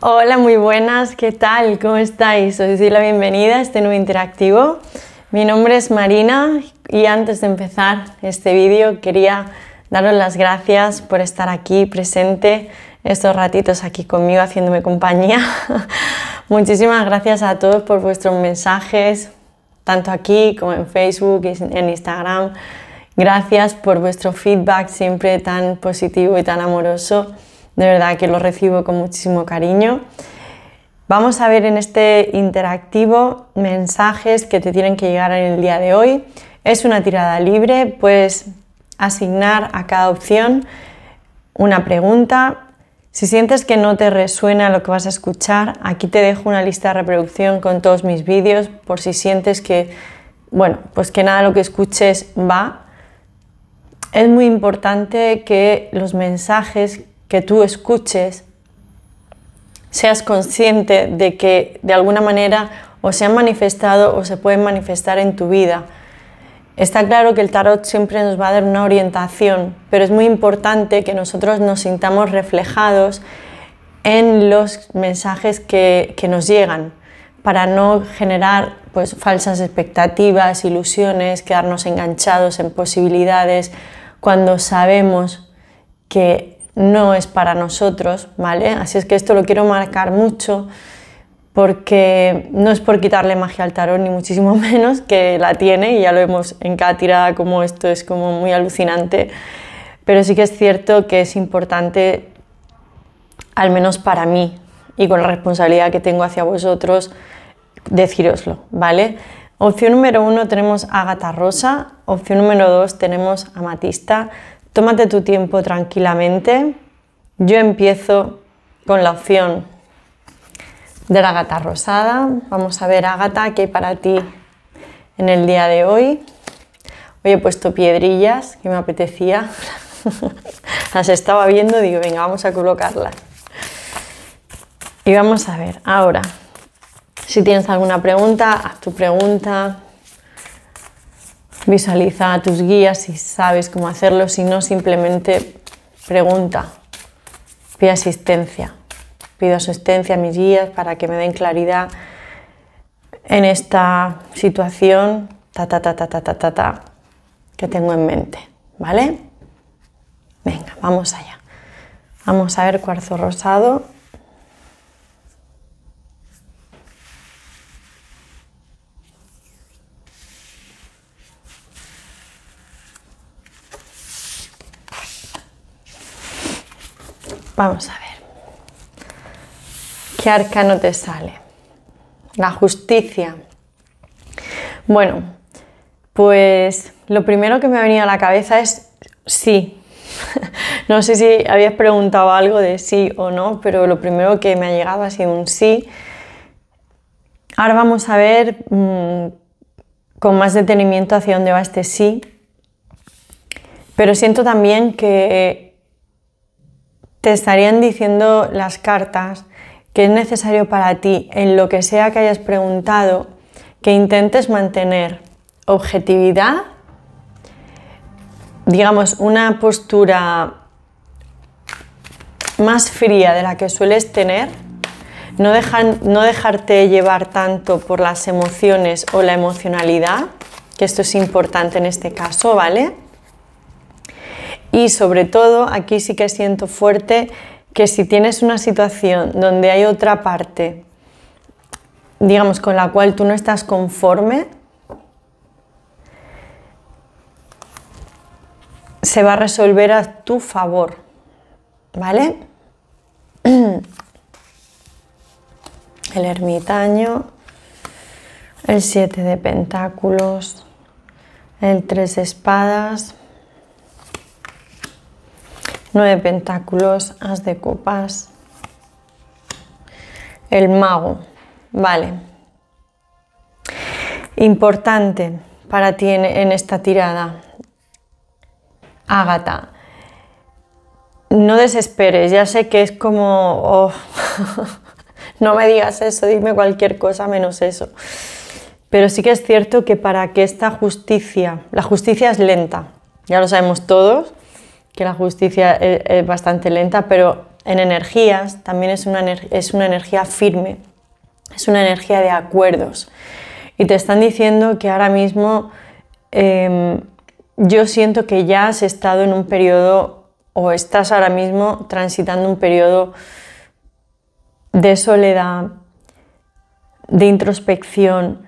Hola, muy buenas, ¿qué tal? ¿Cómo estáis? Os doy la bienvenida a este nuevo interactivo. Mi nombre es Marina y antes de empezar este vídeo quería daros las gracias por estar aquí presente estos ratitos aquí conmigo haciéndome compañía. Muchísimas gracias a todos por vuestros mensajes, tanto aquí como en Facebook, y en Instagram. Gracias por vuestro feedback siempre tan positivo y tan amoroso de verdad que lo recibo con muchísimo cariño. Vamos a ver en este interactivo mensajes que te tienen que llegar en el día de hoy. Es una tirada libre, puedes asignar a cada opción una pregunta. Si sientes que no te resuena lo que vas a escuchar, aquí te dejo una lista de reproducción con todos mis vídeos por si sientes que, bueno, pues que nada lo que escuches va. Es muy importante que los mensajes que tú escuches, seas consciente de que de alguna manera o se han manifestado o se pueden manifestar en tu vida. Está claro que el tarot siempre nos va a dar una orientación, pero es muy importante que nosotros nos sintamos reflejados en los mensajes que, nos llegan para no generar pues, falsas expectativas, ilusiones, quedarnos enganchados en posibilidades cuando sabemos que no es para nosotros, ¿vale? Así es que esto lo quiero marcar mucho porque no es por quitarle magia al tarot, ni muchísimo menos, que la tiene y ya lo vemos en cada tirada como esto es como muy alucinante, pero sí que es cierto que es importante, al menos para mí y con la responsabilidad que tengo hacia vosotros, decíroslo, ¿vale? Opción número uno tenemos Ágata Rosa, opción número dos tenemos Amatista, Tómate tu tiempo tranquilamente. Yo empiezo con la opción de la gata rosada. Vamos a ver, Agata, qué hay para ti en el día de hoy. Hoy he puesto piedrillas que me apetecía. Las estaba viendo, digo, venga, vamos a colocarlas. Y vamos a ver, ahora, si tienes alguna pregunta, haz tu pregunta, Visualiza a tus guías si sabes cómo hacerlo, si no, simplemente pregunta, pide asistencia. Pido asistencia a mis guías para que me den claridad en esta situación, ta, ta, ta, ta, ta, ta, ta que tengo en mente, ¿vale? Venga, vamos allá. Vamos a ver cuarzo rosado. Vamos a ver. ¿Qué arcano te sale? La justicia. Bueno, pues lo primero que me ha venido a la cabeza es sí. no sé si habías preguntado algo de sí o no, pero lo primero que me ha llegado ha sido un sí. Ahora vamos a ver mm, con más detenimiento hacia dónde va este sí. Pero siento también que te estarían diciendo las cartas que es necesario para ti en lo que sea que hayas preguntado, que intentes mantener objetividad, digamos, una postura más fría de la que sueles tener, no, dejar, no dejarte llevar tanto por las emociones o la emocionalidad, que esto es importante en este caso, ¿vale? Y sobre todo, aquí sí que siento fuerte que si tienes una situación donde hay otra parte, digamos, con la cual tú no estás conforme, se va a resolver a tu favor, ¿vale? El ermitaño, el siete de pentáculos, el tres de espadas, Nueve pentáculos, as de copas, el mago, vale. Importante para ti en, esta tirada, Ágata. No desesperes, ya sé que es como, oh, no me digas eso, dime cualquier cosa menos eso. Pero sí que es cierto que para que esta justicia, la justicia es lenta, ya lo sabemos todos, que la justicia es, bastante lenta, pero en energías también es una, es una energía firme, es una energía de acuerdos. Y te están diciendo que ahora mismo em, yo siento que ya has estado en un periodo o estás ahora mismo transitando un periodo de soledad, de introspección,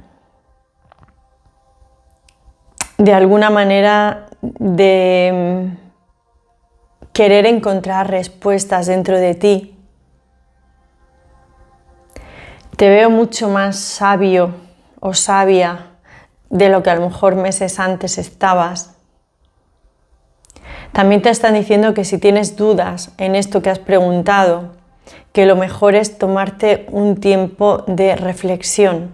de alguna manera de em, querer encontrar respuestas dentro de ti. Te veo mucho más sabio o sabia de lo que a lo mejor meses antes estabas. También te están diciendo que si tienes dudas en esto que has preguntado, que lo mejor es tomarte un tiempo de reflexión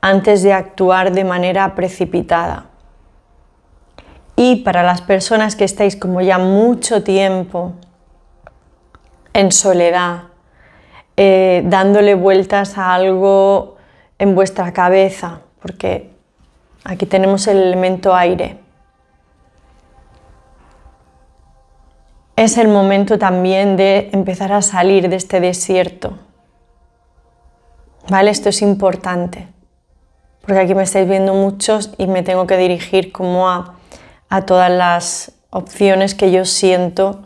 antes de actuar de manera precipitada. Y para las personas que estáis como ya mucho tiempo en soledad, eh, dándole vueltas a algo en vuestra cabeza, porque aquí tenemos el elemento aire. Es el momento también de empezar a salir de este desierto. ¿Vale? Esto es importante, porque aquí me estáis viendo muchos y me tengo que dirigir como a a todas las opciones que yo siento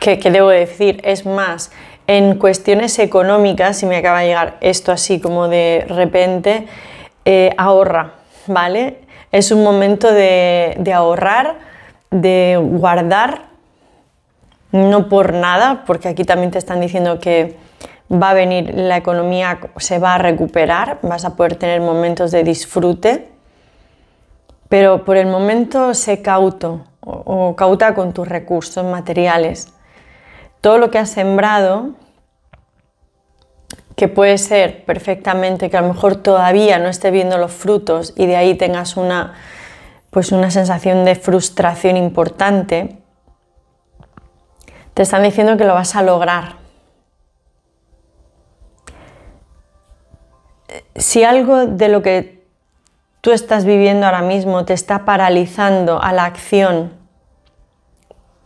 que, debo decir. Es más, en cuestiones económicas, si me acaba de llegar esto así como de repente, eh, ahorra, ¿vale? Es un momento de, de ahorrar, de guardar, no por nada, porque aquí también te están diciendo que va a venir la economía, se va a recuperar, vas a poder tener momentos de disfrute pero por el momento sé cauto o, cauta con tus recursos materiales. Todo lo que has sembrado, que puede ser perfectamente que a lo mejor todavía no esté viendo los frutos y de ahí tengas una pues una sensación de frustración importante, te están diciendo que lo vas a lograr. Eh, si algo de lo que tú estás viviendo ahora mismo te está paralizando a la acción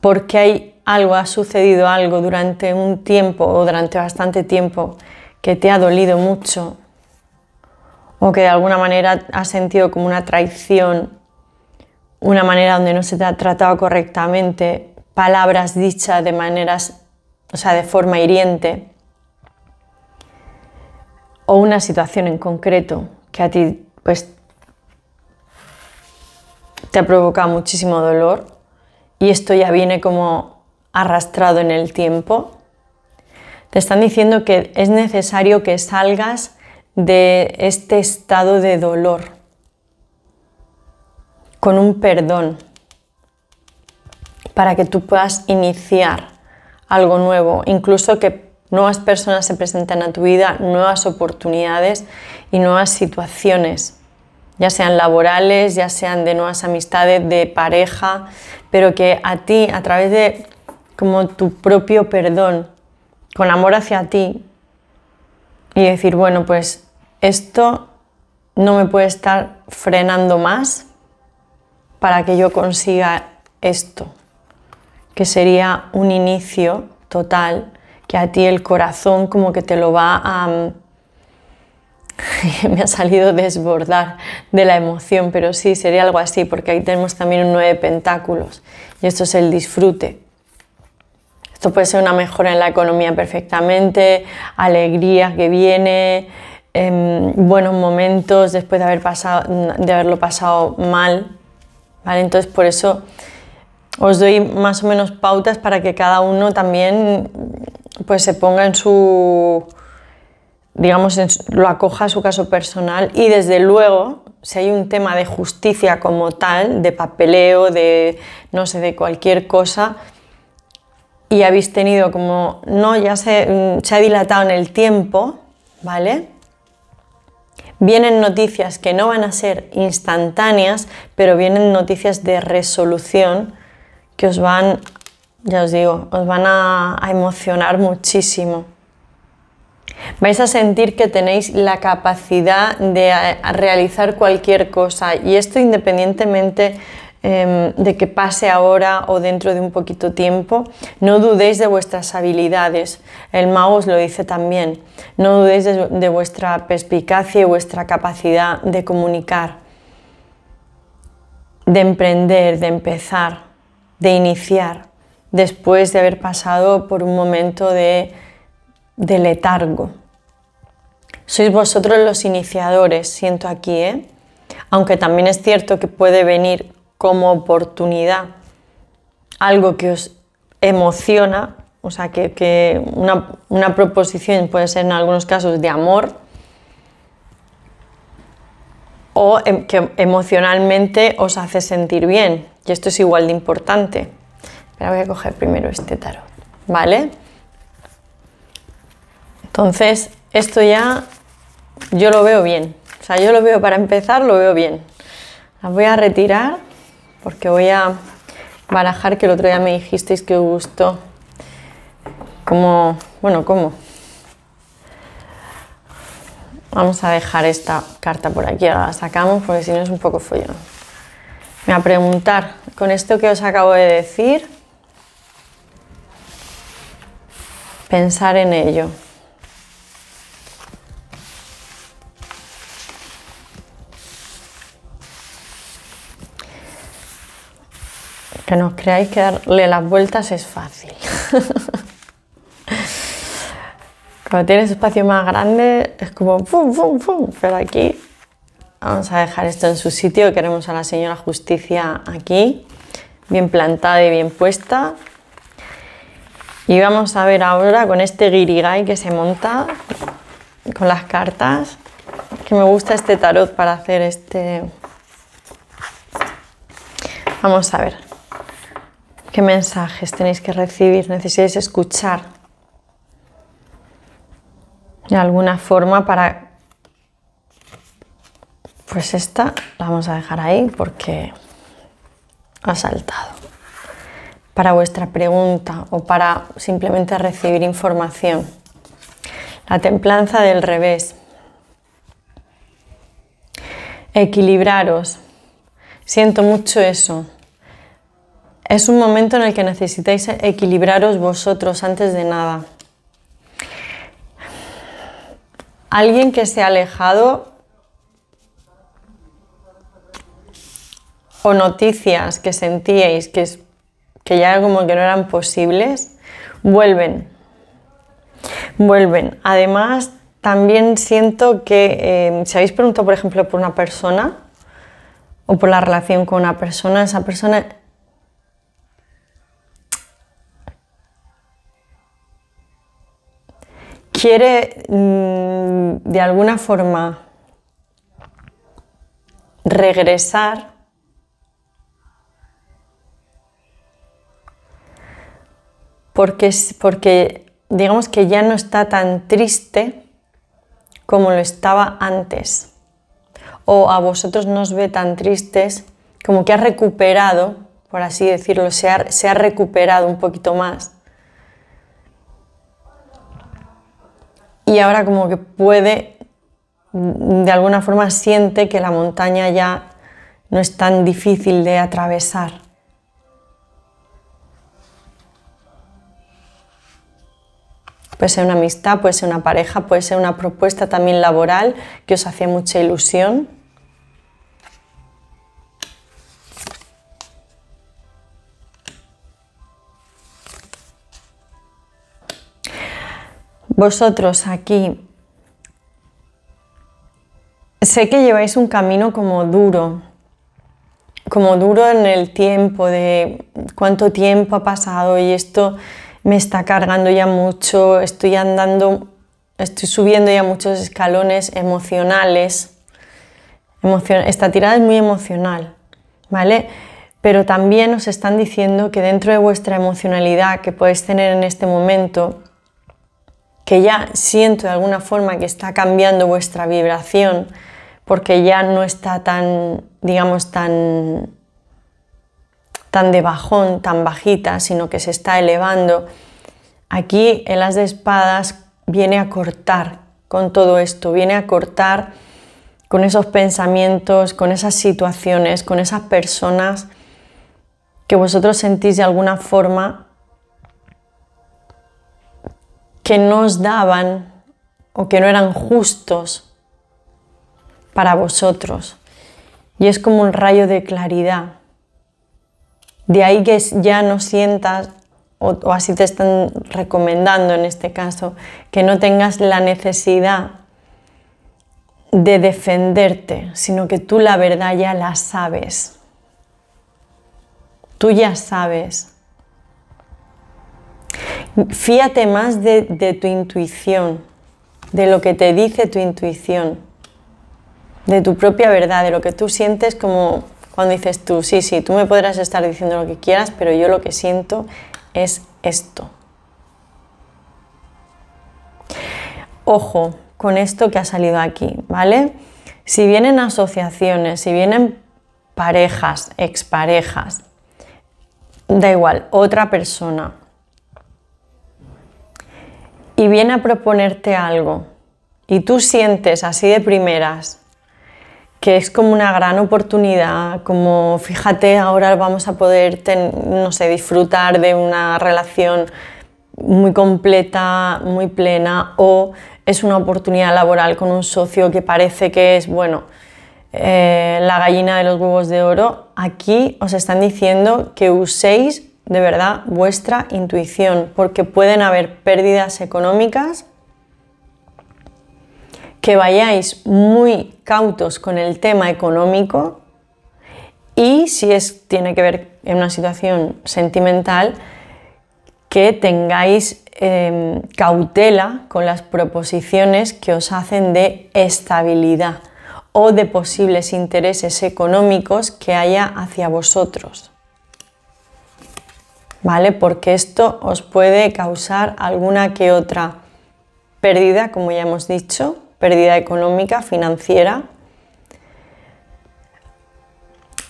porque hay algo, ha sucedido algo durante un tiempo o durante bastante tiempo que te ha dolido mucho o que de alguna manera has sentido como una traición, una manera donde no se te ha tratado correctamente, palabras dichas de maneras, o sea, de forma hiriente, o una situación en concreto que a ti pues te ha provocado muchísimo dolor y esto ya viene como arrastrado en el tiempo, te están diciendo que es necesario que salgas de este estado de dolor con un perdón para que tú puedas iniciar algo nuevo, incluso que nuevas personas se presenten a tu vida, nuevas oportunidades y nuevas situaciones ya sean laborales, ya sean de nuevas amistades, de pareja, pero que a ti, a través de como tu propio perdón, con amor hacia ti, y decir, bueno, pues esto no me puede estar frenando más para que yo consiga esto, que sería un inicio total, que a ti el corazón como que te lo va a, mm, me ha salido desbordar de la emoción, pero sí, sería algo así, porque ahí tenemos también un nueve pentáculos y esto es el disfrute. Esto puede ser una mejora en la economía perfectamente, alegría que viene, em, buenos momentos después de, haber pasado, de haberlo pasado mal. ¿vale? Entonces, por eso os doy más o menos pautas para que cada uno también pues, se ponga en su digamos, lo acoja a su caso personal y desde luego, si hay un tema de justicia como tal, de papeleo, de no sé, de cualquier cosa, y habéis tenido como, no, ya se, mm, ha dilatado en el tiempo, ¿vale? Vienen noticias que no van a ser instantáneas, pero vienen noticias de resolución que os van, ya os digo, os van a emocionar muchísimo vais a sentir que tenéis la capacidad de eh, realizar cualquier cosa y esto independientemente em, de que pase ahora o dentro de un poquito tiempo, no dudéis de vuestras habilidades. El mago os lo dice también. No dudéis de vuestra perspicacia y vuestra capacidad de comunicar, de emprender, de empezar, de iniciar, después de haber pasado por un momento de de letargo. Sois vosotros los iniciadores, siento aquí, ¿eh? aunque también es cierto que puede venir como oportunidad algo que os emociona, o sea, que, que una, una proposición puede ser en algunos casos de amor, o em, que emocionalmente os hace sentir bien. Y esto es igual de importante. Pero voy a coger primero este tarot, ¿vale? Entonces, esto ya yo lo veo bien. O sea, yo lo veo para empezar, lo veo bien. Las voy a retirar porque voy a barajar que el otro día me dijisteis que os gustó. Como, bueno, ¿cómo? Vamos a dejar esta carta por aquí, ahora la sacamos porque si no es un poco follón. Me a preguntar, con esto que os acabo de decir, pensar en ello. Que no os creáis que darle las vueltas es fácil. Cuando tienes espacio más grande es como pum, pum, Pero aquí vamos a dejar esto en su sitio. Queremos a la señora justicia aquí, bien plantada y bien puesta. Y vamos a ver ahora con este Girigai que se monta con las cartas. Que me gusta este tarot para hacer este... Vamos a ver. ¿Qué mensajes tenéis que recibir? Necesitáis escuchar de alguna forma para... Pues esta la vamos a dejar ahí porque ha saltado. Para vuestra pregunta o para simplemente recibir información. La templanza del revés. Equilibraros. Siento mucho eso. Es un momento en el que necesitáis equilibraros vosotros antes de nada. Alguien que se ha alejado o noticias que sentíais que, que ya como que no eran posibles, vuelven. Vuelven. Además, también siento que em, si habéis preguntado, por ejemplo, por una persona o por la relación con una persona, esa persona quiere mm, de alguna forma regresar porque, porque digamos que ya no está tan triste como lo estaba antes. O a vosotros nos ve tan tristes como que ha recuperado, por así decirlo, se ha recuperado un poquito más y ahora como que puede, mm, de alguna forma siente que la montaña ya no es tan difícil de atravesar. Puede ser una amistad, puede ser una pareja, puede ser una propuesta también laboral que os hacía mucha ilusión. vosotros aquí sé que lleváis un camino como duro, como duro en el tiempo, de cuánto tiempo ha pasado y esto me está cargando ya mucho, estoy andando, estoy subiendo ya muchos escalones emocionales. Esta tirada es muy emocional, ¿vale? Pero también os están diciendo que dentro de vuestra emocionalidad que podéis tener en este momento, que ya siento de alguna forma que está cambiando vuestra vibración, porque ya no está tan, digamos, tan, tan de bajón, tan bajita, sino que se está elevando. Aquí el las de espadas viene a cortar con todo esto, viene a cortar con esos pensamientos, con esas situaciones, con esas personas que vosotros sentís de alguna forma que no os daban o que no eran justos para vosotros. Y es como un rayo de claridad. De ahí que ya no sientas, o así te están recomendando en este caso, que no tengas la necesidad de defenderte, sino que tú la verdad ya la sabes. Tú ya sabes Fíate más de, de tu intuición, de lo que te dice tu intuición, de tu propia verdad, de lo que tú sientes como cuando dices tú, sí, sí, tú me podrás estar diciendo lo que quieras, pero yo lo que siento es esto. Ojo con esto que ha salido aquí, ¿vale? Si vienen asociaciones, si vienen parejas, exparejas, da igual, otra persona, y viene a proponerte algo y tú sientes así de primeras que es como una gran oportunidad, como fíjate, ahora vamos a poder, no sé, disfrutar de una relación muy completa, muy plena, o es una oportunidad laboral con un socio que parece que es, bueno, eh, la gallina de los huevos de oro, aquí os están diciendo que uséis de verdad vuestra intuición, porque pueden haber pérdidas económicas, que vayáis muy cautos con el tema económico y si es, tiene que ver en una situación sentimental, que tengáis em, cautela con las proposiciones que os hacen de estabilidad o de posibles intereses económicos que haya hacia vosotros. ¿vale? Porque esto os puede causar alguna que otra pérdida, como ya hemos dicho, pérdida económica, financiera.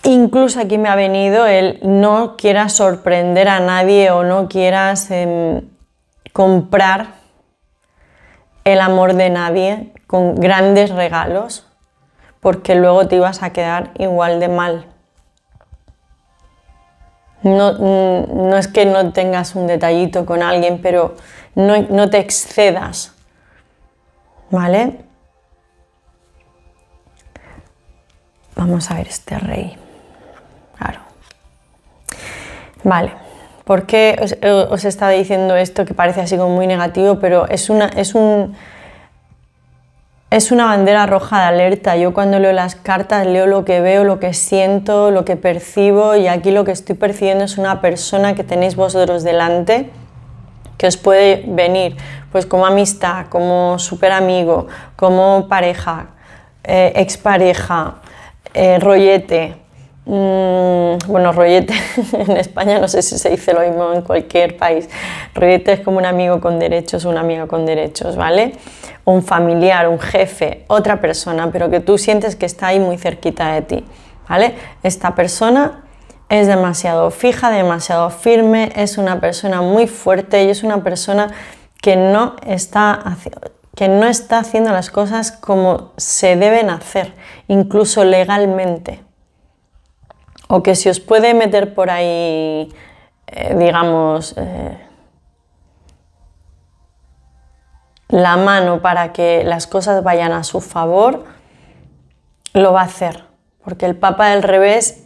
Incluso aquí me ha venido el no quieras sorprender a nadie o no quieras em, comprar el amor de nadie con grandes regalos, porque luego te ibas a quedar igual de mal. No, mm, no, es que no tengas un detallito con alguien, pero no, te excedas. ¿Vale? Vamos a ver este rey. Claro. Vale. ¿Por qué os, estaba diciendo esto que parece así como muy negativo, pero es, una, es un es una bandera roja de alerta. Yo cuando leo las cartas leo lo que veo, lo que siento, lo que percibo y aquí lo que estoy percibiendo es una persona que tenéis vosotros delante que os puede venir pues como amistad, como super amigo, como pareja, eh, expareja, eh, rollete, Mm, bueno, rollete en España, no sé si se dice lo mismo en cualquier país. Rollete es como un amigo con derechos, un amigo con derechos, ¿vale? Un familiar, un jefe, otra persona, pero que tú sientes que está ahí muy cerquita de ti, ¿vale? Esta persona es demasiado fija, demasiado firme, es una persona muy fuerte y es una persona que no que no está haciendo las cosas como se deben hacer, incluso legalmente, o que si os puede meter por ahí, eh, digamos, eh, la mano para que las cosas vayan a su favor, lo va a hacer. Porque el Papa del revés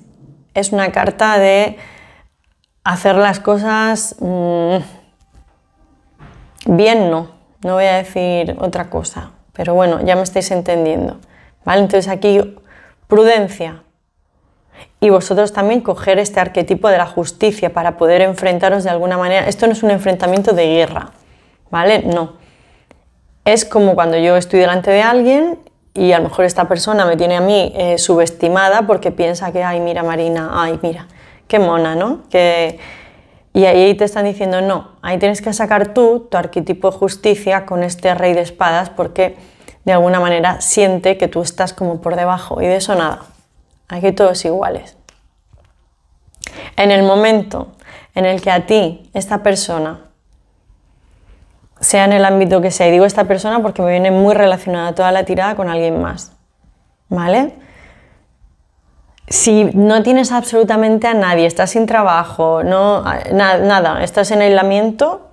es una carta de hacer las cosas mm, bien, no. No voy a decir otra cosa. Pero bueno, ya me estáis entendiendo. Entonces aquí, prudencia, y vosotros también coger este arquetipo de la justicia para poder enfrentaros de alguna manera. Esto no es un enfrentamiento de guerra, ¿vale? No. Es como cuando yo estoy delante de alguien y a lo mejor esta persona me tiene a mí eh, subestimada porque piensa que, ay, mira Marina, ay, mira, qué mona, ¿no? Que... Y ahí te están diciendo, no, ahí tienes que sacar tú tu arquetipo de justicia con este rey de espadas porque de alguna manera siente que tú estás como por debajo y de eso nada. Aquí todos iguales. En el momento en el que a ti, esta persona, sea en el ámbito que sea, y digo esta persona porque me viene muy relacionada toda la tirada con alguien más, ¿vale? Si no tienes absolutamente a nadie, estás sin trabajo, no, nada, estás en aislamiento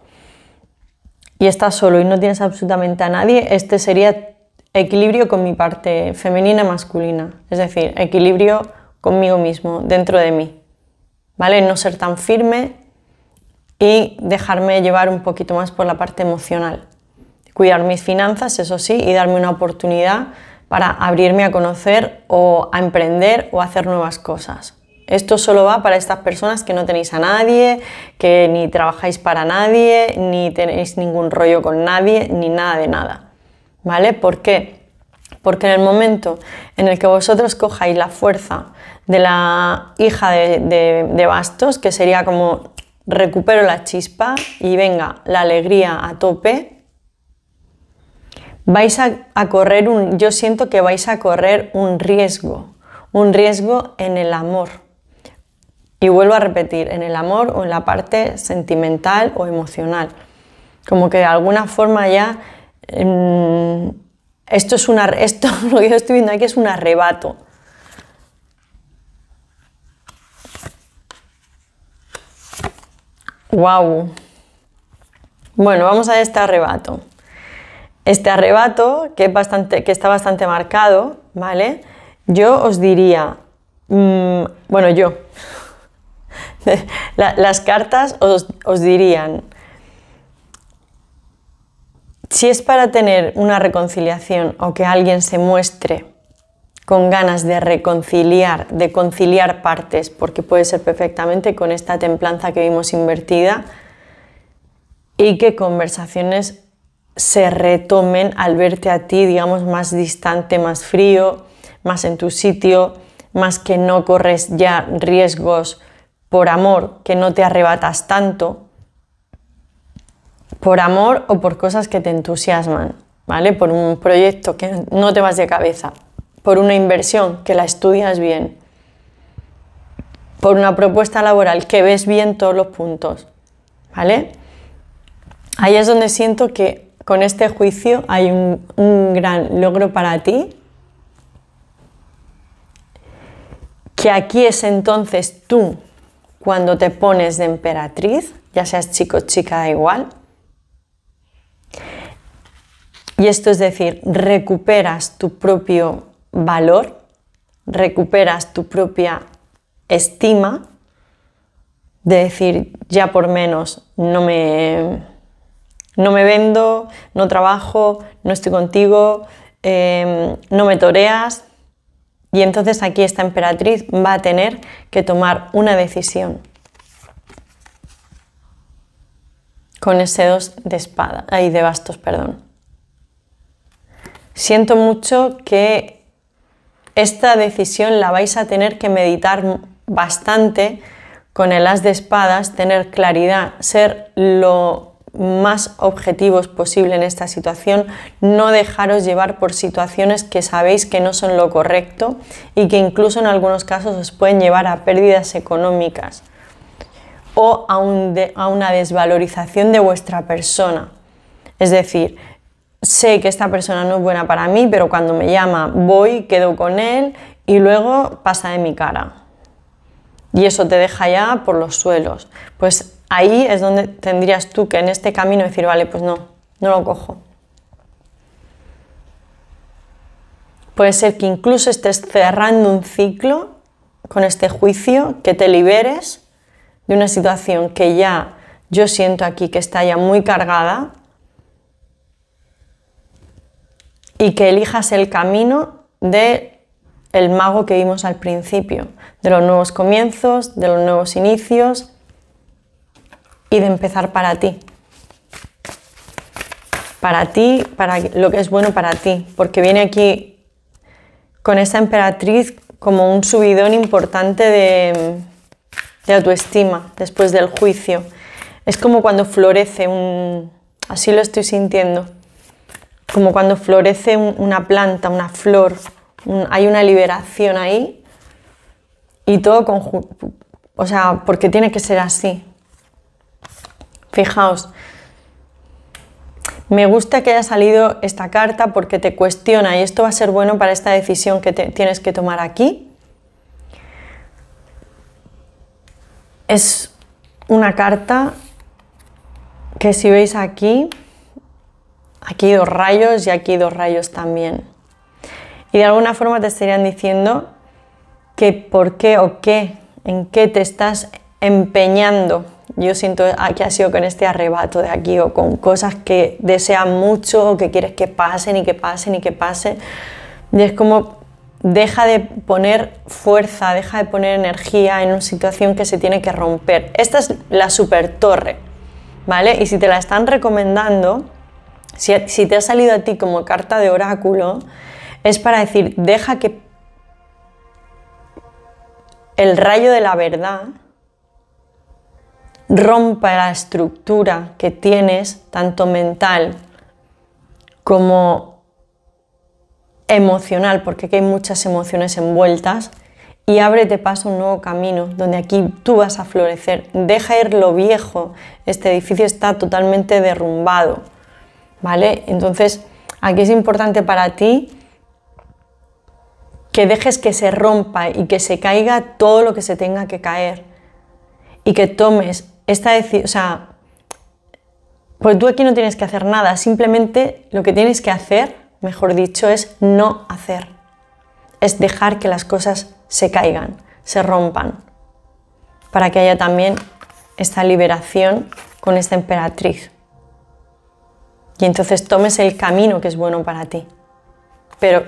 y estás solo y no tienes absolutamente a nadie, este sería equilibrio con mi parte femenina masculina, es decir, equilibrio conmigo mismo, dentro de mí. ¿Vale? No ser tan firme y dejarme llevar un poquito más por la parte emocional. Cuidar mis finanzas, eso sí, y darme una oportunidad para abrirme a conocer o a emprender o a hacer nuevas cosas. Esto solo va para estas personas que no tenéis a nadie, que ni trabajáis para nadie, ni tenéis ningún rollo con nadie, ni nada de nada. ¿vale? ¿Por qué? Porque en el momento en el que vosotros cojáis la fuerza de la hija de, bastos, que sería como recupero la chispa y venga la alegría a tope, vais a, correr un, yo siento que vais a correr un riesgo, un riesgo en el amor. Y vuelvo a repetir, en el amor o en la parte sentimental o emocional. Como que de alguna forma ya Em, esto es una, esto, lo que yo estoy viendo aquí es un arrebato. Wow. Bueno, vamos a este arrebato. Este arrebato que, bastante, que está bastante marcado, ¿vale? Yo os diría, mm, bueno, yo, las cartas os dirían, si es para tener una reconciliación o que alguien se muestre con ganas de reconciliar, de conciliar partes, porque puede ser perfectamente con esta templanza que vimos invertida, y que conversaciones se retomen al verte a ti, digamos, más distante, más frío, más en tu sitio, más que no corres ya riesgos por amor, que no te arrebatas tanto, por amor o por cosas que te entusiasman, ¿vale? Por un proyecto que no te vas de cabeza, por una inversión que la estudias bien, por una propuesta laboral que ves bien todos los puntos, ¿vale? Ahí es donde siento que con este juicio hay un, gran logro para ti, que aquí es entonces tú cuando te pones de emperatriz, ya seas chico o chica, da igual, y esto es decir, recuperas tu propio valor, recuperas tu propia estima, de decir, ya por menos, no me, vendo, no trabajo, no estoy contigo, em, no me toreas. Y entonces aquí esta emperatriz va a tener que tomar una decisión. con ese dos de espada, ahí de bastos, perdón. Siento mucho que esta decisión la vais a tener que meditar bastante con el as de espadas, tener claridad, ser lo más objetivos posible en esta situación, no dejaros llevar por situaciones que sabéis que no son lo correcto y que incluso en algunos casos os pueden llevar a pérdidas económicas o a, una desvalorización de vuestra persona. Es decir, sé que esta persona no es buena para mí, pero cuando me llama voy, quedo con él y luego pasa de mi cara. Y eso te deja ya por los suelos. Pues ahí es donde tendrías tú que en este camino decir, vale, pues no, no lo cojo. Puede ser que incluso estés cerrando un ciclo con este juicio, que te liberes de una situación que ya yo siento aquí que está ya muy cargada y que elijas el camino de el mago que vimos al principio, de los nuevos comienzos, de los nuevos inicios y de empezar para ti. Para ti, para lo que es bueno para ti, porque viene aquí con esa emperatriz como un subidón importante de de estima después del juicio. Es como cuando florece un... Así lo estoy sintiendo. Como cuando florece una planta, una flor. hay una liberación ahí. Y todo O sea, porque tiene que ser así. Fijaos. Me gusta que haya salido esta carta porque te cuestiona y esto va a ser bueno para esta decisión que tienes que tomar aquí Es una carta que si veis aquí, aquí dos rayos y aquí dos rayos también. Y de alguna forma te estarían diciendo que por qué o qué, en qué te estás empeñando. Yo siento que ha sido con este arrebato de aquí o con cosas que deseas mucho o que quieres que pasen y que pasen y que pasen. Y es como deja de poner fuerza, deja de poner energía en una situación que se tiene que romper. Esta es la super torre, ¿vale? Y si te la están recomendando, si, si te ha salido a ti como carta de oráculo, es para decir, deja que el rayo de la verdad rompa la estructura que tienes, tanto mental como emocional, porque aquí hay muchas emociones envueltas, y ábrete paso un nuevo camino donde aquí tú vas a florecer. Deja ir lo viejo, este edificio está totalmente derrumbado, ¿vale? Entonces, aquí es importante para ti que dejes que se rompa y que se caiga todo lo que se tenga que caer y que tomes esta decisión, o sea, pues tú aquí no tienes que hacer nada, simplemente lo que tienes que hacer mejor dicho, es no hacer. Es dejar que las cosas se caigan, se rompan, para que haya también esta liberación con esta emperatriz. Y entonces tomes el camino que es bueno para ti. Pero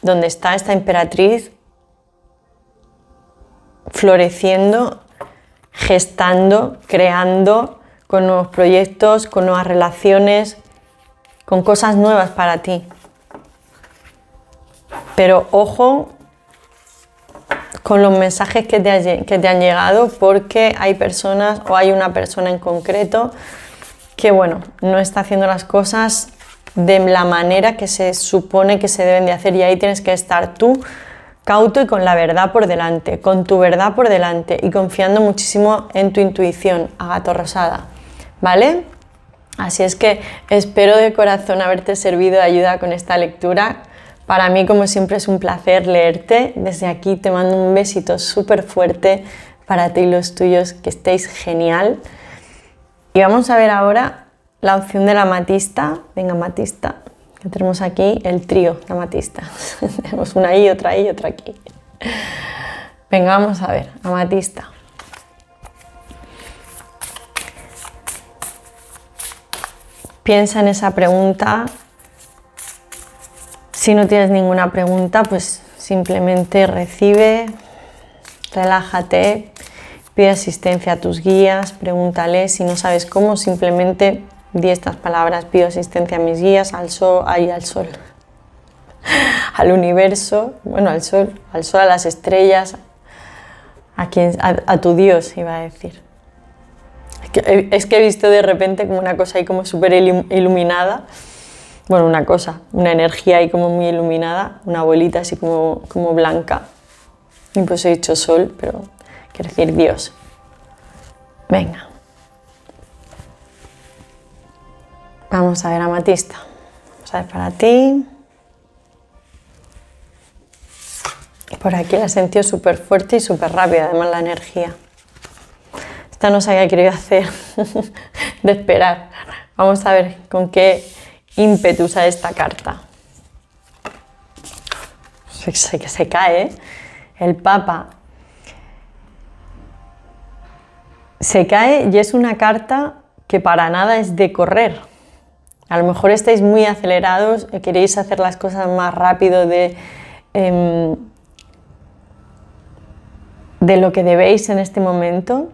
dónde está esta emperatriz floreciendo, gestando, creando, con nuevos proyectos, con nuevas relaciones, con cosas nuevas para ti. Pero ojo con los mensajes que te, que te han llegado porque hay personas o hay una persona en concreto que, bueno, no está haciendo las cosas de la manera que se supone que se deben de hacer y ahí tienes que estar tú cauto y con la verdad por delante, con tu verdad por delante y confiando muchísimo en tu intuición, gato Rosada, ¿vale? Así es que espero de corazón haberte servido de ayuda con esta lectura. Para mí, como siempre, es un placer leerte. Desde aquí te mando un besito súper fuerte para ti y los tuyos, que estéis genial. Y vamos a ver ahora la opción de la Venga, matista, que tenemos aquí el trío, la matista. tenemos una ahí, otra ahí y otra aquí. Venga, vamos a ver, amatista. Piensa en esa pregunta si no tienes ninguna pregunta, pues simplemente recibe, relájate, pide asistencia a tus guías, pregúntale. Si no sabes cómo, simplemente di estas palabras, pido asistencia a mis guías, al sol, al sol, al universo, bueno, al sol, al sol, a las estrellas, a, quien, a, tu Dios, iba a decir. Es que, es que he visto de repente como una cosa ahí como súper iluminada bueno, una cosa, una energía ahí como muy iluminada, una bolita así como, como blanca. Y pues he dicho sol, pero quiero decir Dios. Venga. Vamos a ver amatista. Vamos a ver para ti. Por aquí la sentí súper fuerte y súper rápida, además la energía. Esta no sabía que quería hacer de esperar. Vamos a ver con qué ímpetus a esta carta. Se, se, cae ¿eh? el Papa. Se cae y es una carta que para nada es de correr. A lo mejor estáis muy acelerados, ...y queréis hacer las cosas más rápido de, em, de lo que debéis en este momento.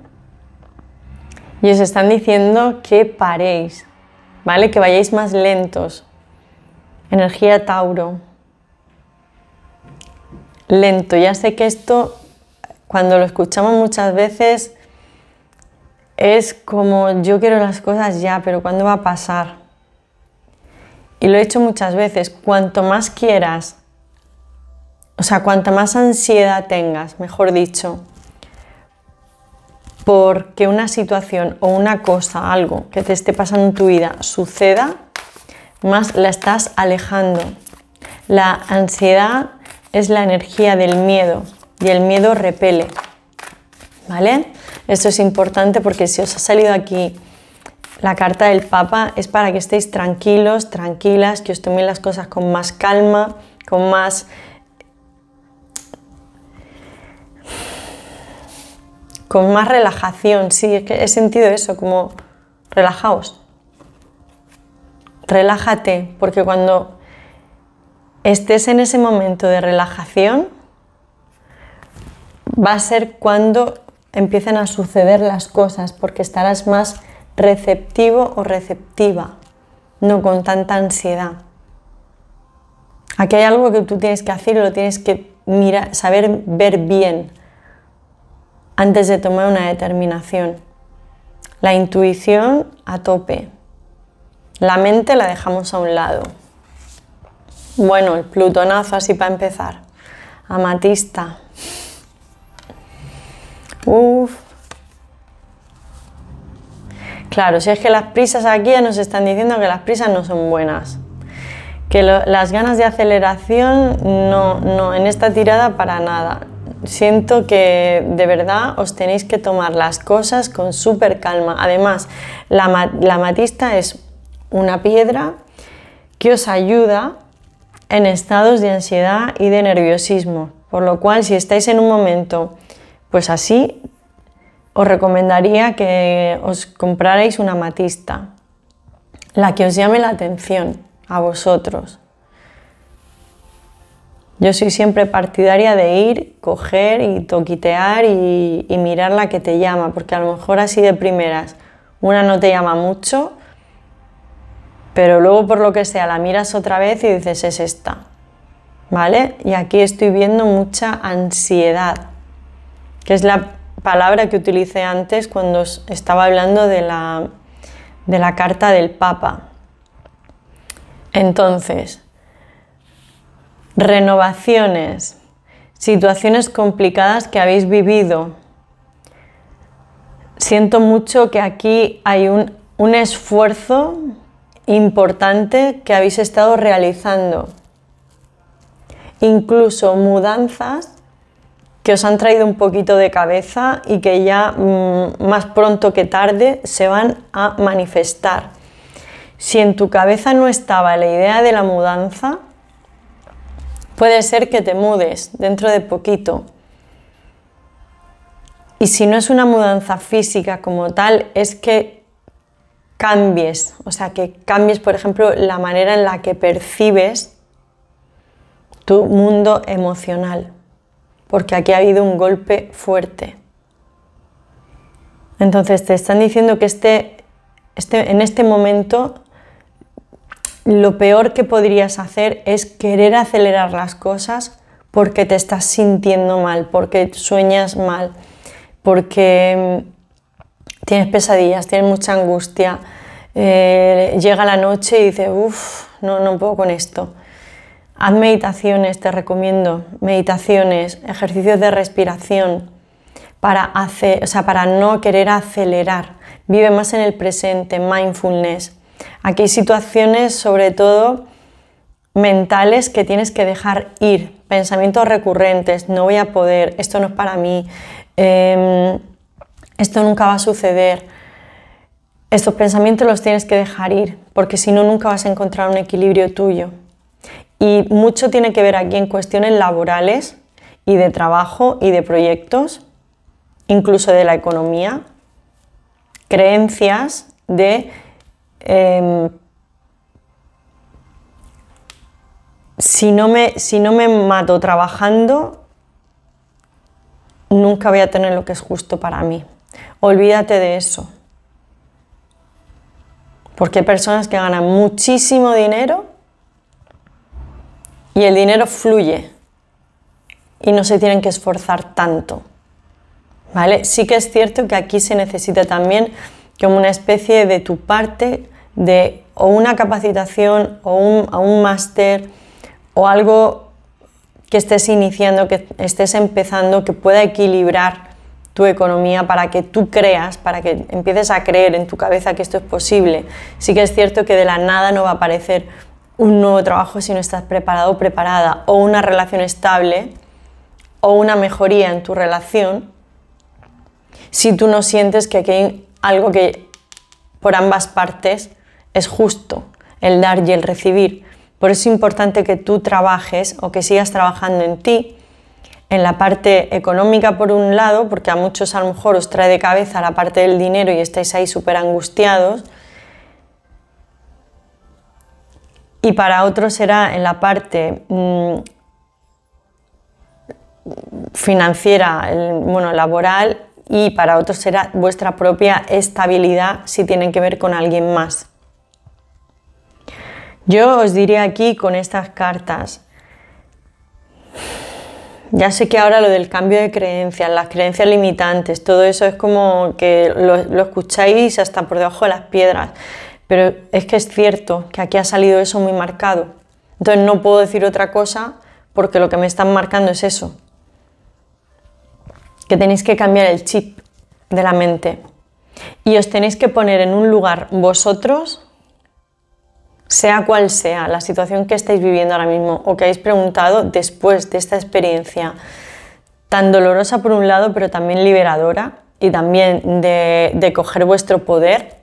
Y os están diciendo que paréis, ¿vale? Que vayáis más lentos. Energía Tauro. Lento. Ya sé que esto, cuando lo escuchamos muchas veces, es como yo quiero las cosas ya, pero ¿cuándo va a pasar? Y lo he hecho muchas veces. Cuanto más quieras, o sea, cuanta más ansiedad tengas, mejor dicho, porque una situación o una cosa, algo que te esté pasando en tu vida suceda, más la estás alejando. La ansiedad es la energía del miedo y el miedo repele. ¿Vale? Esto es importante porque si os ha salido aquí la carta del Papa es para que estéis tranquilos, tranquilas, que os toméis las cosas con más calma, con más con más relajación, sí, que he sentido eso, como relajaos. Relájate, porque cuando estés en ese momento de relajación, va a ser cuando empiecen a suceder las cosas, porque estarás más receptivo o receptiva, no con tanta ansiedad. Aquí hay algo que tú tienes que hacer y lo tienes que saber ver bien antes de tomar una determinación. La intuición a tope. La mente la dejamos a un lado. Bueno, el plutonazo así para empezar. Amatista. Uf. Claro, si es que las prisas aquí ya nos están diciendo que las prisas no son buenas. Que las ganas de aceleración no, no, en esta tirada para nada siento que de verdad os tenéis que tomar las cosas con súper calma. Además, la, matista es una piedra que os ayuda en estados de ansiedad y de nerviosismo. Por lo cual, si estáis en un momento pues así, os recomendaría que os comprarais una matista, la que os llame la atención a vosotros, yo soy siempre partidaria de ir, coger y toquitear y, mirar la que te llama, porque a lo mejor así de primeras una no te llama mucho, pero luego por lo que sea la miras otra vez y dices es esta, ¿vale? Y aquí estoy viendo mucha ansiedad, que es la palabra que utilicé antes cuando estaba hablando de la carta del Papa. Entonces, renovaciones, situaciones complicadas que habéis vivido. Siento mucho que aquí hay un, esfuerzo importante que habéis estado realizando. Incluso mudanzas que os han traído un poquito de cabeza y que ya mm, más pronto que tarde se van a manifestar. Si en tu cabeza no estaba la idea de la mudanza, Puede ser que te mudes dentro de poquito. Y si no es una mudanza física como tal, es que cambies, o sea, que cambies, por ejemplo, la manera en la que percibes tu mundo emocional, porque aquí ha habido un golpe fuerte. Entonces te están diciendo que este, este en este momento lo peor que podrías hacer es querer acelerar las cosas porque te estás sintiendo mal, porque sueñas mal, porque mm, tienes pesadillas, tienes mucha angustia, eh, llega la noche y dices, uff, no, no puedo con esto. Haz meditaciones, te recomiendo, meditaciones, ejercicios de respiración, para, hacer, o sea, para no querer acelerar. Vive más en el presente, mindfulness. Aquí hay situaciones, sobre todo mentales, que tienes que dejar ir, pensamientos recurrentes, no voy a poder, esto no es para mí, em, esto nunca va a suceder. Estos pensamientos los tienes que dejar ir, porque si no, nunca vas a encontrar un equilibrio tuyo. Y mucho tiene que ver aquí en cuestiones laborales y de trabajo y de proyectos, incluso de la economía, creencias de Em, si, no me, si no me mato trabajando, nunca voy a tener lo que es justo para mí. Olvídate de eso. Porque hay personas que ganan muchísimo dinero y el dinero fluye y no se tienen que esforzar tanto. ¿Vale? Sí que es cierto que aquí se necesita también como una especie de tu parte de o una capacitación o un, un máster o algo que estés iniciando, que estés empezando, que pueda equilibrar tu economía para que tú creas, para que empieces a creer en tu cabeza que esto es posible. Sí que es cierto que de la nada no va a aparecer un nuevo trabajo si no estás preparado o preparada, o una relación estable, o una mejoría en tu relación, si tú no sientes que hay algo que por ambas partes es justo el dar y el recibir. Por eso es importante que tú trabajes o que sigas trabajando en ti, en la parte económica por un lado, porque a muchos a lo mejor os trae de cabeza la parte del dinero y estáis ahí súper angustiados. Y para otros será en la parte mm, financiera, bueno, laboral, y para otros será vuestra propia estabilidad si tienen que ver con alguien más. Yo os diré aquí con estas cartas, ya sé que ahora lo del cambio de creencias, las creencias limitantes, todo eso es como que lo, lo, escucháis hasta por debajo de las piedras, pero es que es cierto que aquí ha salido eso muy marcado. Entonces no puedo decir otra cosa porque lo que me están marcando es eso, que tenéis que cambiar el chip de la mente y os tenéis que poner en un lugar vosotros sea cual sea la situación que estáis viviendo ahora mismo o que hayáis preguntado después de esta experiencia tan dolorosa por un lado, pero también liberadora y también de, coger vuestro poder,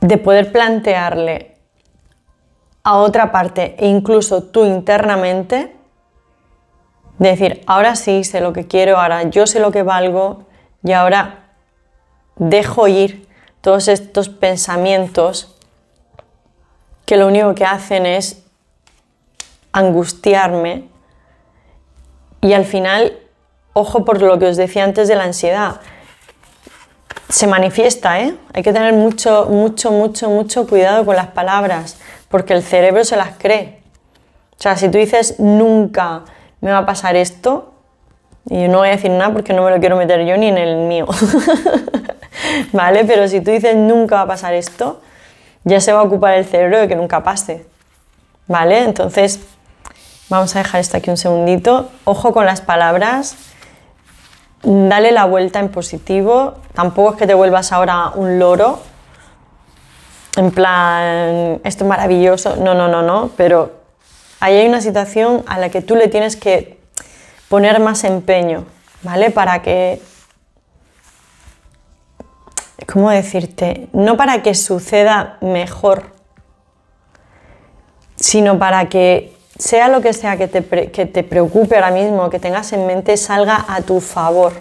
de poder plantearle a otra parte e incluso tú internamente, de decir, ahora sí sé lo que quiero, ahora yo sé lo que valgo y ahora dejo ir todos estos pensamientos que lo único que hacen es angustiarme y al final, ojo por lo que os decía antes de la ansiedad, se manifiesta, ¿eh? Hay que tener mucho, mucho, mucho, mucho cuidado con las palabras, porque el cerebro se las cree. O sea, si tú dices nunca me va a pasar esto, y yo no voy a decir nada porque no me lo quiero meter yo ni en el mío. ¿vale? Pero si tú dices nunca va a pasar esto, ya se va a ocupar el cerebro de que nunca pase, ¿vale? Entonces, vamos a dejar esto aquí un segundito. Ojo con las palabras, dale la vuelta en positivo, tampoco es que te vuelvas ahora un loro, en plan, esto es maravilloso, no, no, no, no, pero ahí hay una situación a la que tú le tienes que poner más empeño, ¿vale? Para que ¿cómo decirte? No para que suceda mejor, sino para que sea lo que sea que te, preocupe ahora mismo, que tengas en mente, salga a tu favor,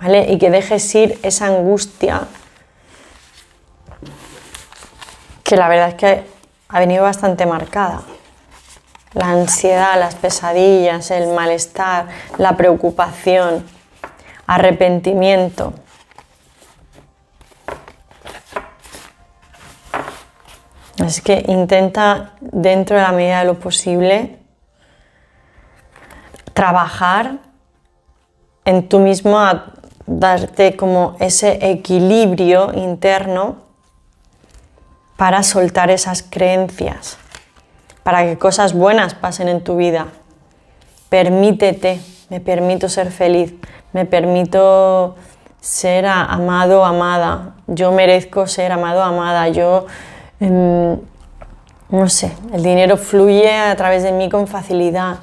¿vale? Y que dejes ir esa angustia, que la verdad es que ha venido bastante marcada. La ansiedad, las pesadillas, el malestar, la preocupación, arrepentimiento. Es que intenta, dentro de la medida de lo posible, trabajar en tú mismo a darte como ese equilibrio interno para soltar esas creencias, para que cosas buenas pasen en tu vida. Permítete, me permito ser feliz, me permito ser amado, amada, yo merezco ser amado, amada, yo Em, no sé, el dinero fluye a través de mí con facilidad.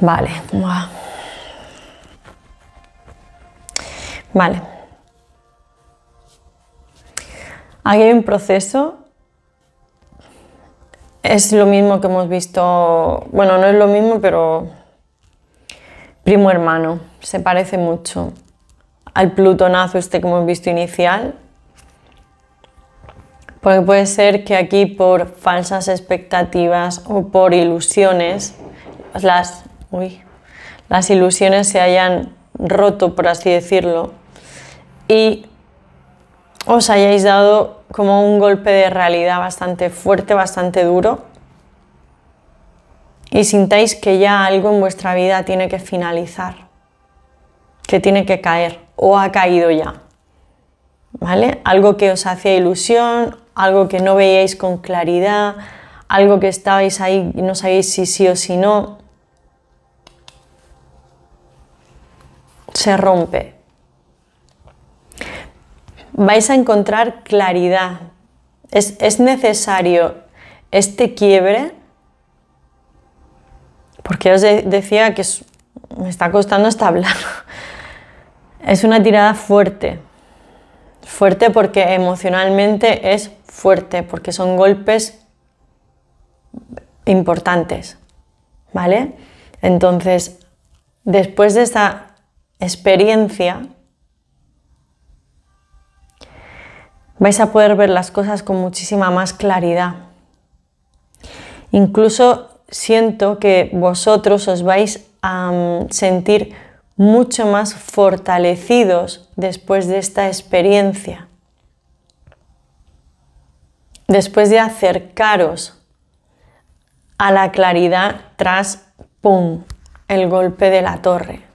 Vale. Vale. Aquí hay un proceso es lo mismo que hemos visto, bueno, no es lo mismo, pero primo hermano, se parece mucho al plutonazo este que hemos visto inicial, porque puede ser que aquí por falsas expectativas o por ilusiones, las, las ilusiones se hayan roto, por así decirlo, y os hayáis dado como un golpe de realidad bastante fuerte, bastante duro, y sintáis que ya algo en vuestra vida tiene que finalizar, que tiene que caer o ha caído ya. ¿Vale? Algo que os hacía ilusión, algo que no veíais con claridad, algo que estabais ahí y no sabéis si sí o si no. Se rompe, vais a encontrar claridad. Es, necesario este quiebre, porque os decía que me está costando hasta hablar. Es una tirada fuerte, fuerte porque emocionalmente es fuerte, porque son golpes importantes, ¿vale? Entonces, después de esta experiencia, vais a poder ver las cosas con muchísima más claridad. Incluso siento que vosotros os vais a mm, sentir mucho más fortalecidos después de esta experiencia. Después de acercaros a la claridad tras, ¡pum!, el golpe de la torre.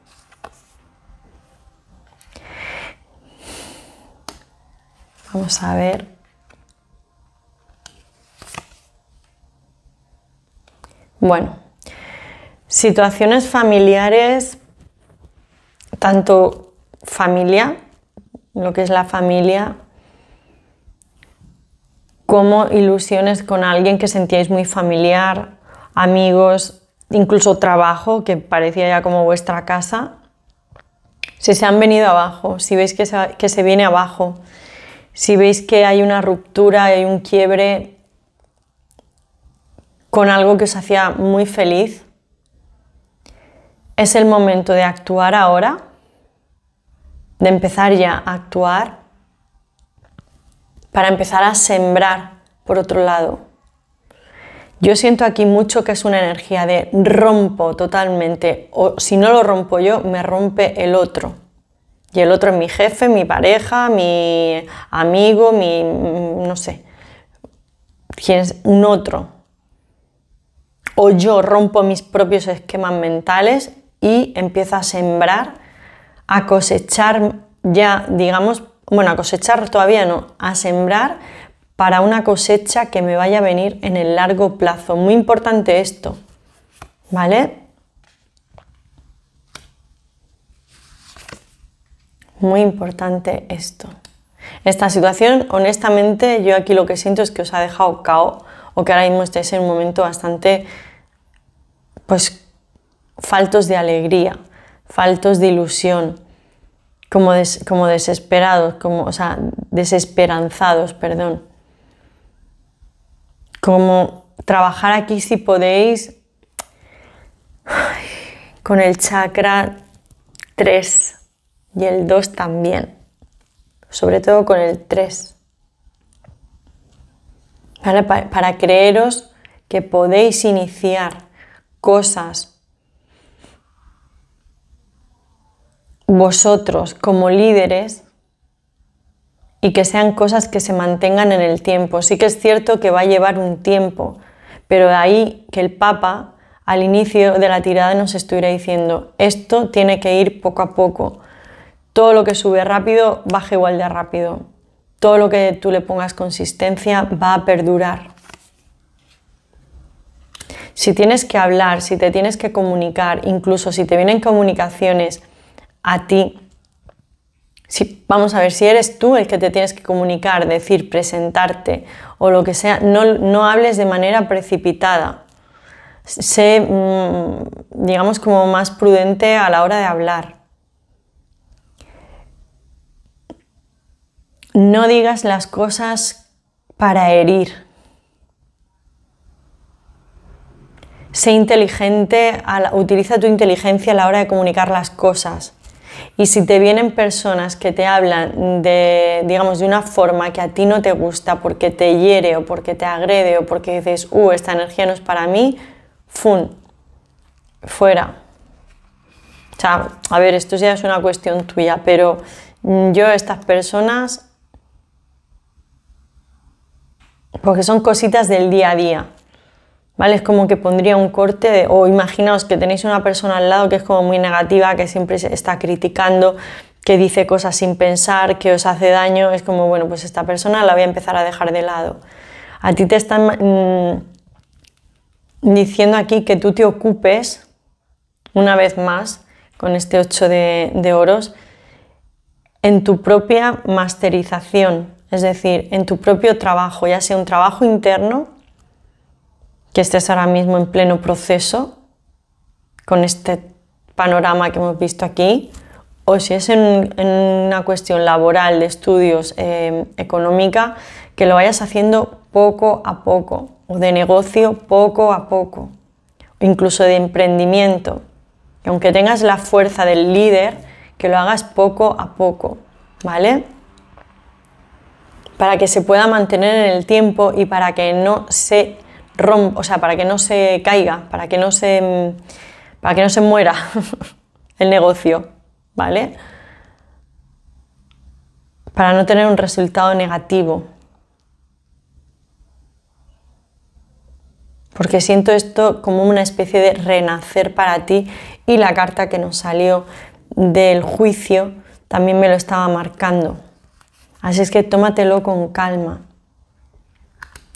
Vamos a ver. Bueno, situaciones familiares, tanto familia, lo que es la familia, como ilusiones con alguien que sentíais muy familiar, amigos, incluso trabajo, que parecía ya como vuestra casa. Si se han venido abajo, si veis que se, que se viene abajo, si veis que hay una ruptura, hay un quiebre con algo que os hacía muy feliz, es el momento de actuar ahora, de empezar ya a actuar para empezar a sembrar por otro lado. Yo siento aquí mucho que es una energía de rompo totalmente, o si no lo rompo yo, me rompe el otro. Y el otro es mi jefe, mi pareja, mi amigo, mi. no sé. ¿Quién es un otro? O yo rompo mis propios esquemas mentales y empiezo a sembrar, a cosechar ya, digamos, bueno, a cosechar todavía no, a sembrar para una cosecha que me vaya a venir en el largo plazo. Muy importante esto, ¿vale? Muy importante esto. Esta situación, honestamente, yo aquí lo que siento es que os ha dejado caos o que ahora mismo estáis en un momento bastante, pues, faltos de alegría, faltos de ilusión, como, como desesperados, como, o sea, desesperanzados, perdón. Como trabajar aquí si podéis con el chakra 3 y el 2 también, sobre todo con el 3. Para, para creeros que podéis iniciar cosas vosotros como líderes y que sean cosas que se mantengan en el tiempo. Sí que es cierto que va a llevar un tiempo, pero de ahí que el Papa al inicio de la tirada nos estuviera diciendo, esto tiene que ir poco a poco, todo lo que sube rápido baja igual de rápido. Todo lo que tú le pongas consistencia va a perdurar. Si tienes que hablar, si te tienes que comunicar, incluso si te vienen comunicaciones a ti, si, vamos a ver, si eres tú el que te tienes que comunicar, decir, presentarte o lo que sea, no, no hables de manera precipitada. Sé, mm, digamos, como más prudente a la hora de hablar No digas las cosas para herir. Sé inteligente, utiliza tu inteligencia a la hora de comunicar las cosas. Y si te vienen personas que te hablan de, digamos, de una forma que a ti no te gusta porque te hiere o porque te agrede o porque dices, uh, esta energía no es para mí, fun, fuera. O sea, a ver, esto ya es una cuestión tuya, pero yo estas personas porque son cositas del día a día. ¿Vale? Es como que pondría un corte o imaginaos que tenéis una persona al lado que es como muy negativa, que siempre está criticando, que dice cosas sin pensar, que os hace daño, es como, bueno, pues esta persona la voy a empezar a dejar de lado. A ti te están mm, diciendo aquí que tú te ocupes, una vez más, con este 8 de, de oros, en tu propia masterización, es decir, en tu propio trabajo, ya sea un trabajo interno, que estés ahora mismo en pleno proceso, con este panorama que hemos visto aquí, o si es en, una cuestión laboral, de estudios, em, económica, que lo vayas haciendo poco a poco, o de negocio poco a poco, o incluso de emprendimiento, aunque tengas la fuerza del líder, que lo hagas poco a poco, ¿vale? para que se pueda mantener en el tiempo y para que no se rompa, o sea, para que no se caiga, para que no se, mm, para que no se muera el negocio, ¿vale? Para no tener un resultado negativo. Porque siento esto como una especie de renacer para ti y la carta que nos salió del juicio también me lo estaba marcando. Así es que tómatelo con calma.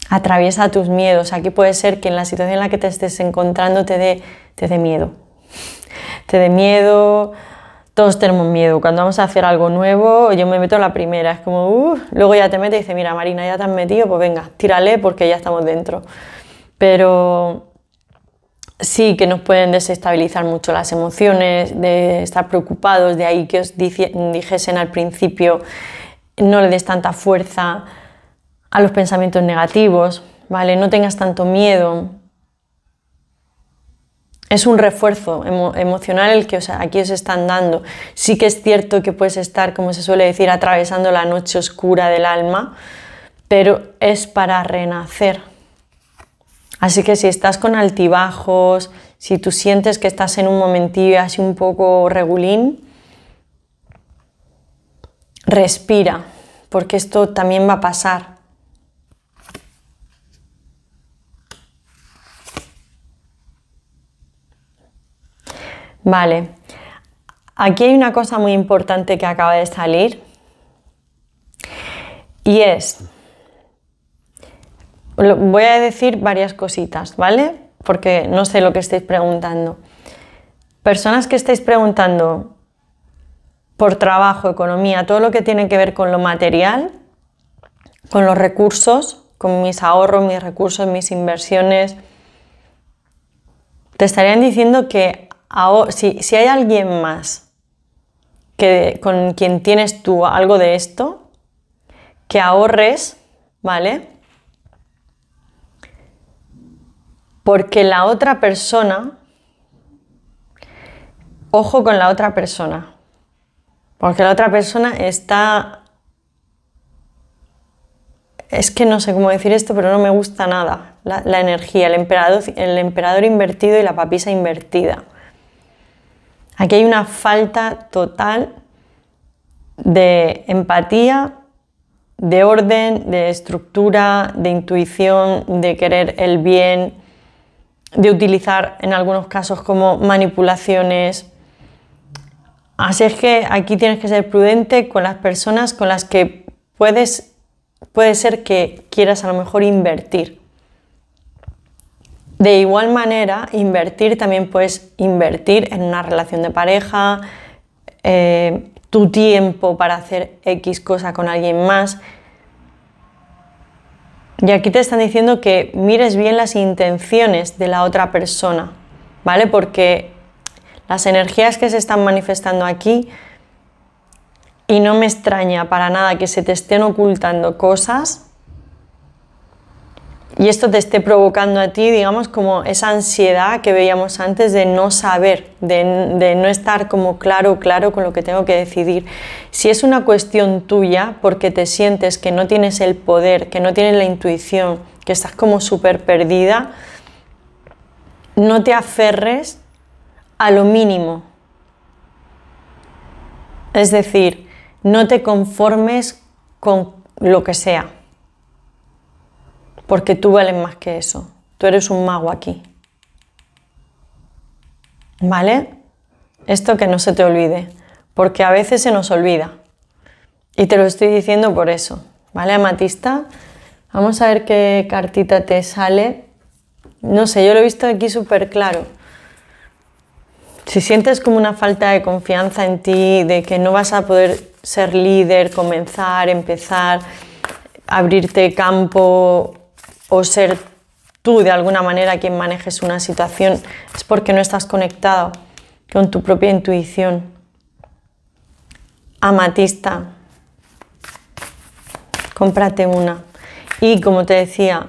Atraviesa tus miedos. Aquí puede ser que en la situación en la que te estés encontrando te dé te dé miedo. Te dé miedo, todos tenemos miedo. Cuando vamos a hacer algo nuevo, yo me meto la primera. Es como, luego ya te metes y dices, mira, Marina, ya te has metido, pues venga, tírale porque ya estamos dentro. Pero sí que nos pueden desestabilizar mucho las emociones, de estar preocupados, de ahí que os dijesen al principio no le des tanta fuerza a los pensamientos negativos, ¿vale? No tengas tanto miedo. Es un refuerzo emocional el que aquí os están dando. Sí que es cierto que puedes estar, como se suele decir, atravesando la noche oscura del alma, pero es para renacer. Así que si estás con altibajos, si tú sientes que estás en un momentillo así un poco regulín, Respira, porque esto también va a pasar. Vale, aquí hay una cosa muy importante que acaba de salir y es, voy a decir varias cositas, ¿vale? Porque no sé lo que estáis preguntando. Personas que estáis preguntando, por trabajo, economía, todo lo que tiene que ver con lo material, con los recursos, con mis ahorros, mis recursos, mis inversiones, te estarían diciendo que si, hay alguien más que, con quien tienes tú algo de esto, que ahorres, ¿vale? Porque la otra persona, ojo con la otra persona, porque la otra persona está... Es que no sé cómo decir esto, pero no me gusta nada. La, energía, el emperador, el emperador invertido y la papisa invertida. Aquí hay una falta total de empatía, de orden, de estructura, de intuición, de querer el bien, de utilizar en algunos casos como manipulaciones, Así es que aquí tienes que ser prudente con las personas con las que puedes, puede ser que quieras a lo mejor invertir. De igual manera, invertir también puedes invertir en una relación de pareja, eh, tu tiempo para hacer X cosa con alguien más. Y aquí te están diciendo que mires bien las intenciones de la otra persona, ¿vale? Porque las energías que se están manifestando aquí y no me extraña para nada que se te estén ocultando cosas y esto te esté provocando a ti, digamos, como esa ansiedad que veíamos antes de no saber, de, no estar como claro, claro con lo que tengo que decidir. Si es una cuestión tuya, porque te sientes que no tienes el poder, que no tienes la intuición, que estás como súper perdida, no te aferres a lo mínimo. Es decir, no te conformes con lo que sea, porque tú vales más que eso. Tú eres un mago aquí. ¿Vale? Esto que no se te olvide, porque a veces se nos olvida. Y te lo estoy diciendo por eso. ¿Vale, Amatista? Vamos a ver qué cartita te sale. No sé, yo lo he visto aquí súper claro. Si sientes como una falta de confianza en ti, de que no vas a poder ser líder, comenzar, empezar, abrirte campo o ser tú de alguna manera quien manejes una situación, es porque no estás conectado con tu propia intuición. Amatista, cómprate una. Y como te decía,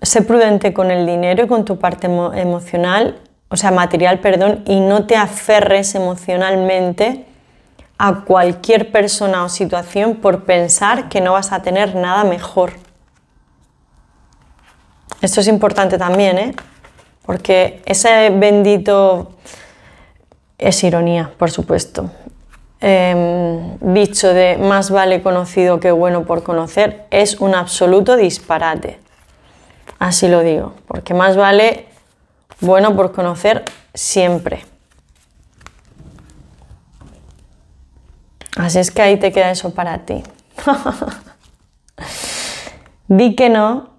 sé prudente con el dinero y con tu parte emocional o sea, material, perdón, y no te aferres emocionalmente a cualquier persona o situación por pensar que no vas a tener nada mejor. Esto es importante también, ¿eh? Porque ese bendito es ironía, por supuesto. Em, dicho de más vale conocido que bueno por conocer es un absoluto disparate. Así lo digo, porque más vale bueno por conocer siempre. Así es que ahí te queda eso para ti. Di que no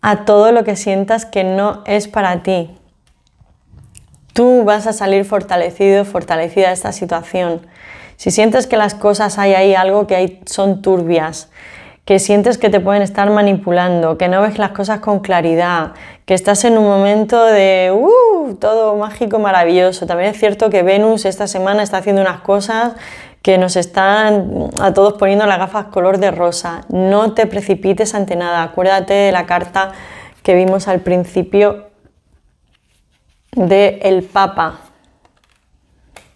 a todo lo que sientas que no es para ti. Tú vas a salir fortalecido, fortalecida de esta situación. Si sientes que las cosas hay ahí algo que hay, son turbias, que sientes que te pueden estar manipulando, que no ves las cosas con claridad, que estás en un momento de uh, todo mágico, maravilloso. También es cierto que Venus esta semana está haciendo unas cosas que nos están a todos poniendo las gafas color de rosa. No te precipites ante nada. Acuérdate de la carta que vimos al principio de el Papa.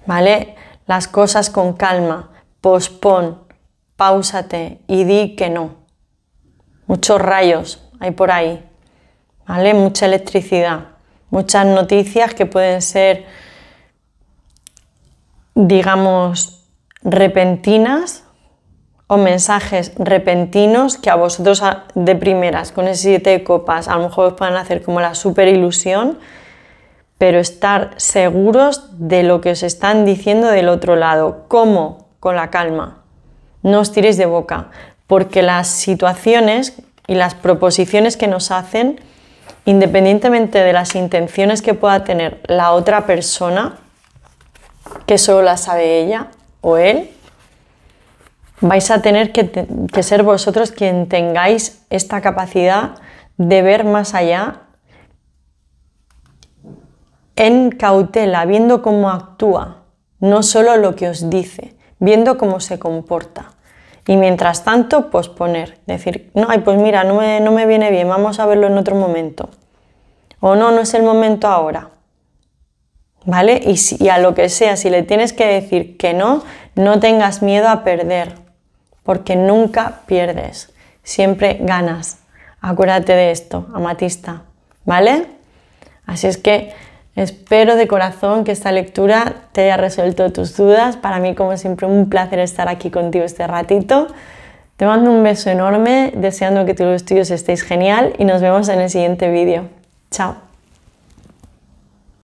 ¿Vale? Las cosas con calma. Pospon, páusate y di que no. Muchos rayos hay por ahí. Mucha electricidad, muchas noticias que pueden ser, digamos, repentinas o mensajes repentinos que a vosotros de primeras, con ese siete de copas, a lo mejor os puedan hacer como la super ilusión, pero estar seguros de lo que os están diciendo del otro lado. ¿Cómo? Con la calma. No os tiréis de boca, porque las situaciones y las proposiciones que nos hacen independientemente de las intenciones que pueda tener la otra persona, que solo la sabe ella o él, vais a tener que, ser vosotros quien tengáis esta capacidad de ver más allá en cautela, viendo cómo actúa, no solo lo que os dice, viendo cómo se comporta. Y mientras tanto, posponer. Pues decir, no, ay, pues mira, no me, viene bien, vamos a verlo en otro momento. O no, no es el momento ahora. ¿Vale? Y, y a lo que sea, si le tienes que decir que no, no tengas miedo a perder, porque nunca pierdes, siempre ganas. Acuérdate de esto, amatista, ¿vale? Así es que Espero de corazón que esta lectura te haya resuelto tus dudas. Para mí, como siempre, un placer estar aquí contigo este ratito. Te mando un beso enorme, deseando que tus estudios estéis genial y nos vemos en el siguiente vídeo. Chao.